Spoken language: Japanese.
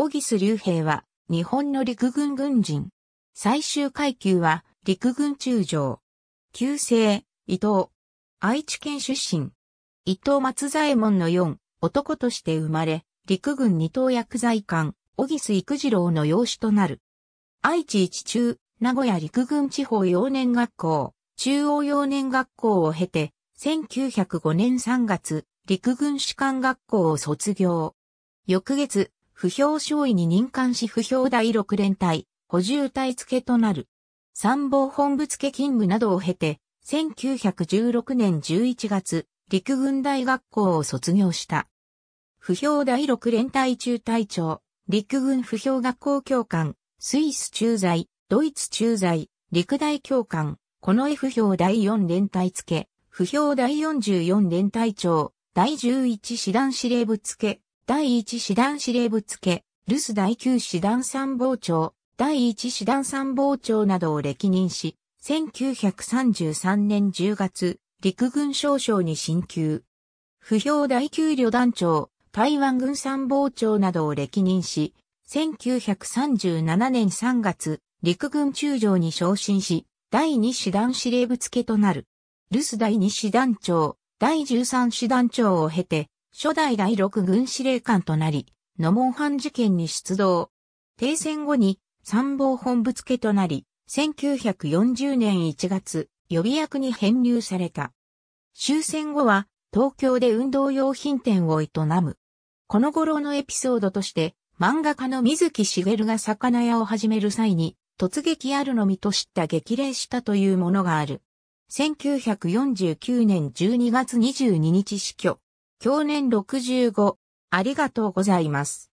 小木須竜兵は、日本の陸軍軍人。最終階級は、陸軍中将。旧姓、伊藤。愛知県出身。伊藤松左衛門の四、男として生まれ、陸軍二等薬剤官、小木須育次郎の養子となる。愛知一中、名古屋陸軍地方幼年学校、中央幼年学校を経て、1905年3月、陸軍士官学校を卒業。翌月、不評少尉に任官し不評第六連隊、補充隊付となる。参謀本部付勤務などを経て、1916年11月、陸軍大学校を卒業した。不評第六連隊中隊長、陸軍不評学校教官、スイス駐在、ドイツ駐在、陸大教官、この不評第4連隊付、不評第44連隊長、第11師団司令部付、第一師団司令部付、留守第九師団参謀長、第一師団参謀長などを歴任し、1933年10月、陸軍少将に進級。不評第九旅団長、台湾軍参謀長などを歴任し、1937年3月、陸軍中将に昇進し、第2師団司令部付となる。留守第2師団長、第13師団長を経て、初代第六軍司令官となり、ノモンハン事件に出動。停戦後に参謀本部付となり、1940年1月、予備役に編入された。終戦後は東京で運動用品店を営む。この頃のエピソードとして、漫画家の水木しげるが魚屋を始める際に、突撃あるのみと知った激励したというものがある。1949年12月22日死去。享年65。ありがとうございます。